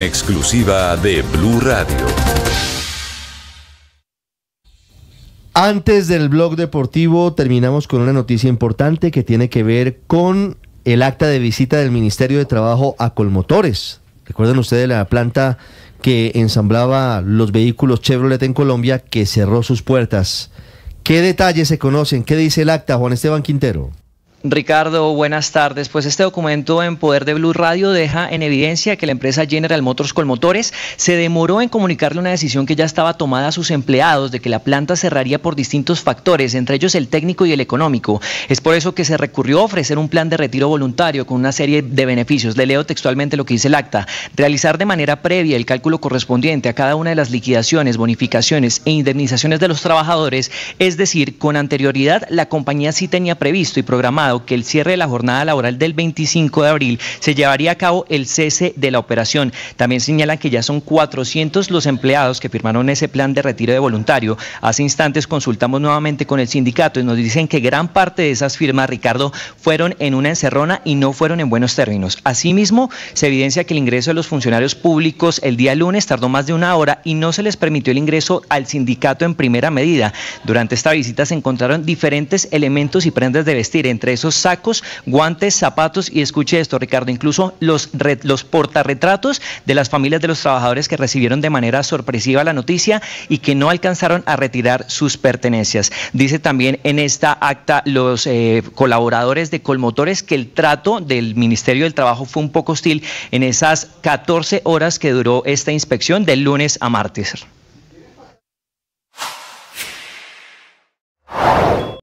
Exclusiva de Blue Radio. Antes del blog deportivo terminamos con una noticia importante que tiene que ver con el acta de visita del Ministerio de Trabajo a Colmotores. Recuerden ustedes la planta que ensamblaba los vehículos Chevrolet en Colombia que cerró sus puertas. ¿Qué detalles se conocen? ¿Qué dice el acta, Juan Esteban Quintero? Ricardo, buenas tardes. Pues este documento en poder de Blue Radio deja en evidencia que la empresa General Motors Colmotores se demoró en comunicarle una decisión que ya estaba tomada a sus empleados de que la planta cerraría por distintos factores, entre ellos el técnico y el económico. Es por eso que se recurrió a ofrecer un plan de retiro voluntario con una serie de beneficios. Le leo textualmente lo que dice el acta. Realizar de manera previa el cálculo correspondiente a cada una de las liquidaciones, bonificaciones e indemnizaciones de los trabajadores, es decir, con anterioridad la compañía sí tenía previsto y programado que el cierre de la jornada laboral del 25 de abril se llevaría a cabo el cese de la operación. También señalan que ya son 400 los empleados que firmaron ese plan de retiro de voluntario. Hace instantes consultamos nuevamente con el sindicato y nos dicen que gran parte de esas firmas, Ricardo, fueron en una encerrona y no fueron en buenos términos. Asimismo, se evidencia que el ingreso de los funcionarios públicos el día lunes tardó más de una hora y no se les permitió el ingreso al sindicato en primera medida. Durante esta visita se encontraron diferentes elementos y prendas de vestir, entre esos sacos, guantes, zapatos y escuche esto, Ricardo, incluso los, los portarretratos de las familias de los trabajadores que recibieron de manera sorpresiva la noticia y que no alcanzaron a retirar sus pertenencias. Dice también en esta acta los eh, colaboradores de Colmotores que el trato del Ministerio del Trabajo fue un poco hostil en esas 14 horas que duró esta inspección del lunes a martes.